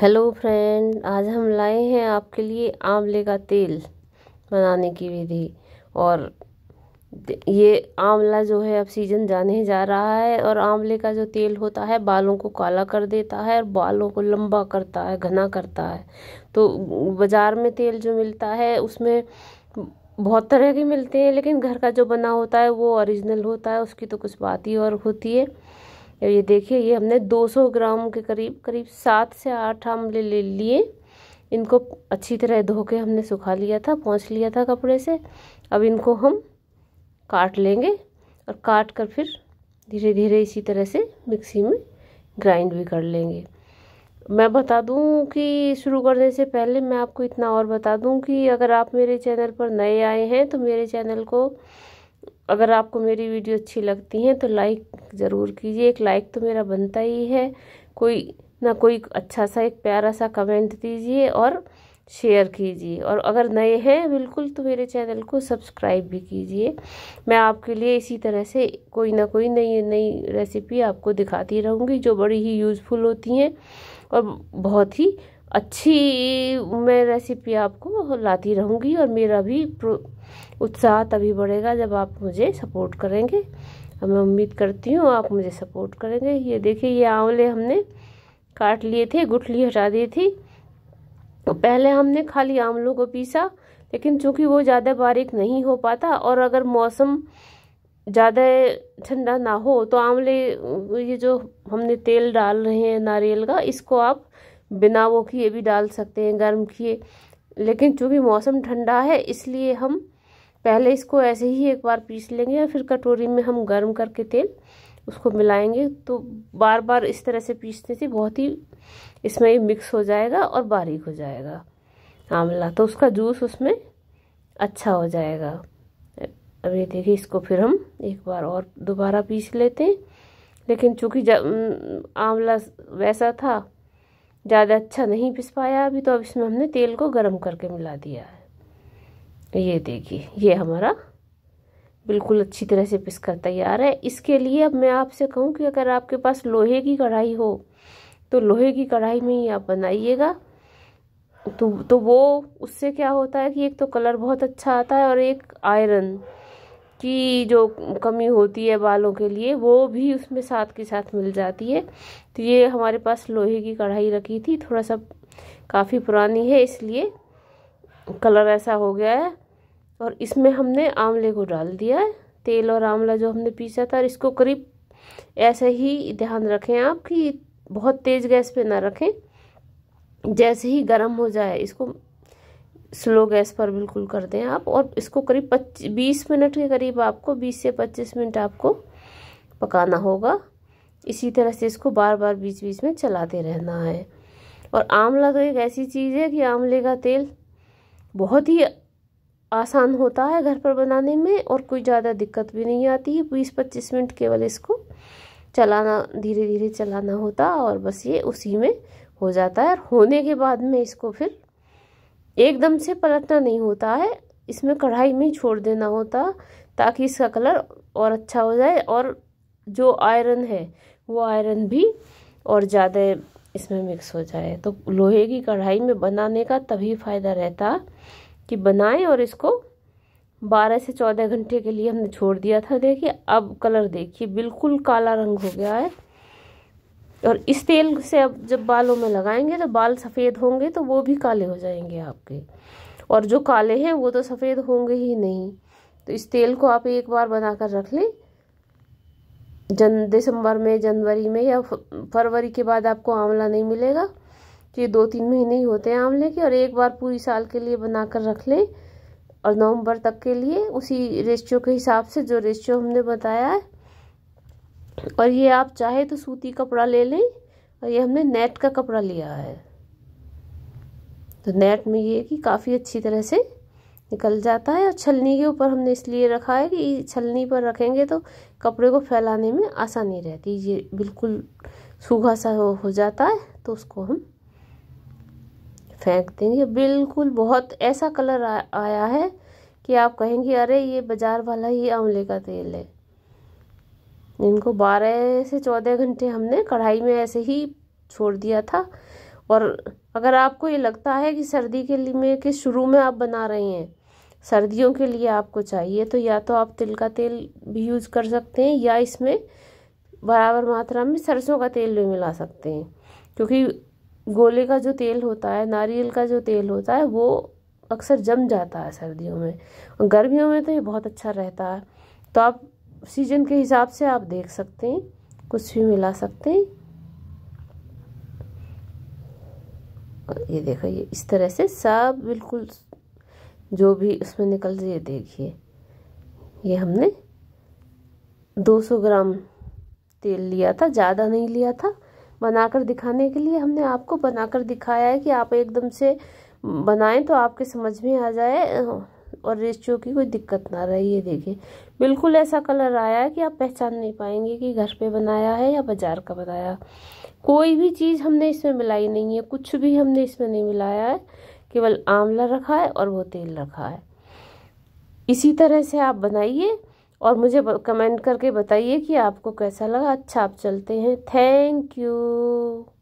hello friend आज हम लाए हैं आपके लिए आंवले का तेल बनाने की विधि और ये आंवला जो है अब सीजन जाने जा रहा है और आंवले का जो तेल होता है बालों को काला कर देता है और बालों को लंबा करता है घना करता है तो बाज़ार में तेल जो मिलता है उसमें बहुत तरह के मिलते हैं लेकिन घर का जो बना होता है वो ओरिजिनल होता है उसकी तो कुछ बात ही और होती है ये देखिए ये हमने 200 ग्राम के करीब करीब सात से आठ आम ले ले लिए इनको अच्छी तरह धो के हमने सुखा लिया था पहुँच लिया था कपड़े से अब इनको हम काट लेंगे और काट कर फिर धीरे धीरे इसी तरह से मिक्सी में ग्राइंड भी कर लेंगे मैं बता दूं कि शुरू करने से पहले मैं आपको इतना और बता दूं कि अगर आप मेरे चैनल पर नए आए हैं तो मेरे चैनल को अगर आपको मेरी वीडियो अच्छी लगती हैं तो लाइक ज़रूर कीजिए एक लाइक तो मेरा बनता ही है कोई ना कोई अच्छा सा एक प्यारा सा कमेंट दीजिए और शेयर कीजिए और अगर नए हैं बिल्कुल तो मेरे चैनल को सब्सक्राइब भी कीजिए मैं आपके लिए इसी तरह से कोई ना कोई नई नई रेसिपी आपको दिखाती रहूँगी जो बड़ी ही यूज़फुल होती हैं और बहुत ही अच्छी मैं रेसिपी आपको लाती रहूँगी और मेरा भी उत्साह तभी बढ़ेगा जब आप मुझे सपोर्ट करेंगे अब मैं उम्मीद करती हूँ आप मुझे सपोर्ट करेंगे ये देखिए ये आंवले हमने काट लिए थे गुठली हटा दी थी तो पहले हमने खाली आंवलों को पीसा लेकिन चूंकि वो ज़्यादा बारीक नहीं हो पाता और अगर मौसम ज़्यादा ठंडा ना हो तो आंवले ये जो हमने तेल डाल रहे हैं नारियल का इसको आप बिना वो किए भी डाल सकते हैं गर्म किए लेकिन चूँकि मौसम ठंडा है इसलिए हम पहले इसको ऐसे ही एक बार पीस लेंगे या फिर कटोरी में हम गर्म करके तेल उसको मिलाएंगे तो बार बार इस तरह से पीसने से बहुत ही इसमें मिक्स हो जाएगा और बारीक हो जाएगा आंवला तो उसका जूस उसमें अच्छा हो जाएगा अब ये देखिए इसको फिर हम एक बार और दोबारा पीस लेते हैं लेकिन चूँकि जब आंवला वैसा था ज़्यादा अच्छा नहीं पिस पाया अभी तो अब इसमें हमने तेल को गर्म करके मिला दिया है ये देखिए ये हमारा बिल्कुल अच्छी तरह से पिस कर तैयार है इसके लिए अब मैं आपसे कहूँ कि अगर आपके पास लोहे की कढ़ाई हो तो लोहे की कढ़ाई में ही आप बनाइएगा तो तो वो उससे क्या होता है कि एक तो कलर बहुत अच्छा आता है और एक आयरन की जो कमी होती है बालों के लिए वो भी उसमें साथ के साथ मिल जाती है तो ये हमारे पास लोहे की कढ़ाई रखी थी थोड़ा सा काफ़ी पुरानी है इसलिए कलर ऐसा हो गया है और इसमें हमने आंवले को डाल दिया है तेल और आंवला जो हमने पीसा था और इसको करीब ऐसे ही ध्यान रखें आप कि बहुत तेज़ गैस पे ना रखें जैसे ही गर्म हो जाए इसको स्लो गैस पर बिल्कुल कर दें आप और इसको करीब पच्चीस बीस मिनट के करीब आपको बीस से पच्चीस मिनट आपको पकाना होगा इसी तरह से इसको बार बार बीच बीच में चलाते रहना है और आंवला तो एक ऐसी चीज़ है कि आंवले का तेल बहुत ही आसान होता है घर पर बनाने में और कोई ज़्यादा दिक्कत भी नहीं आती है बीस पच्चीस मिनट केवल इसको चलाना धीरे धीरे चलाना होता और बस ये उसी में हो जाता है और होने के बाद में इसको फिर एकदम से पलटना नहीं होता है इसमें कढ़ाई में छोड़ देना होता ताकि इसका कलर और अच्छा हो जाए और जो आयरन है वो आयरन भी और ज़्यादा इसमें मिक्स हो जाए तो लोहे की कढ़ाई में बनाने का तभी फ़ायदा रहता कि बनाएं और इसको 12 से 14 घंटे के लिए हमने छोड़ दिया था देखिए अब कलर देखिए बिल्कुल काला रंग हो गया है और इस तेल से अब जब बालों में लगाएंगे तो बाल सफ़ेद होंगे तो वो भी काले हो जाएंगे आपके और जो काले हैं वो तो सफ़ेद होंगे ही नहीं तो इस तेल को आप एक बार बना कर रख लें जन दिसंबर में जनवरी में या फरवरी के बाद आपको आंवला नहीं मिलेगा कि तो ये दो तीन महीने ही होते हैं आंवले के और एक बार पूरी साल के लिए बना कर रख लें और नवंबर तक के लिए उसी रेशियो के हिसाब से जो रेशियो हमने बताया है और ये आप चाहे तो सूती कपड़ा ले लें और ये हमने नेट का कपड़ा लिया है तो नेट में ये कि काफ़ी अच्छी तरह से निकल जाता है और छलनी के ऊपर हमने इसलिए रखा है कि छलनी पर रखेंगे तो कपड़े को फैलाने में आसानी रहती है ये बिल्कुल सूखा सा हो, हो जाता है तो उसको हम फेंक देंगे बिल्कुल बहुत ऐसा कलर आ, आया है कि आप कहेंगे अरे ये बाज़ार वाला ही आंवले का तेल है इनको 12 से 14 घंटे हमने कढ़ाई में ऐसे ही छोड़ दिया था और अगर आपको ये लगता है कि सर्दी के लिए में के शुरू में आप बना रहे हैं सर्दियों के लिए आपको चाहिए तो या तो आप तिल का तेल भी यूज़ कर सकते हैं या इसमें बराबर मात्रा में सरसों का तेल भी मिला सकते हैं क्योंकि गोले का जो तेल होता है नारियल का जो तेल होता है वो अक्सर जम जाता है सर्दियों में और गर्मियों में तो ये बहुत अच्छा रहता है तो आप सीजन के हिसाब से आप देख सकते हैं कुछ भी मिला सकते हैं और ये देखो ये इस तरह से सब बिल्कुल जो भी उसमें निकल है देखिए ये हमने 200 ग्राम तेल लिया था ज़्यादा नहीं लिया था बनाकर दिखाने के लिए हमने आपको बनाकर दिखाया है कि आप एकदम से बनाएं तो आपके समझ में आ जाए और रेशियो की कोई दिक्कत ना रही ये देखिए बिल्कुल ऐसा कलर आया है कि आप पहचान नहीं पाएंगे कि घर पे बनाया है या बाज़ार का बनाया कोई भी चीज़ हमने इसमें मिलाई नहीं है कुछ भी हमने इसमें नहीं मिलाया है केवल आंवला रखा है और वो तेल रखा है इसी तरह से आप बनाइए और मुझे कमेंट करके बताइए कि आपको कैसा लगा अच्छा आप चलते हैं थैंक यू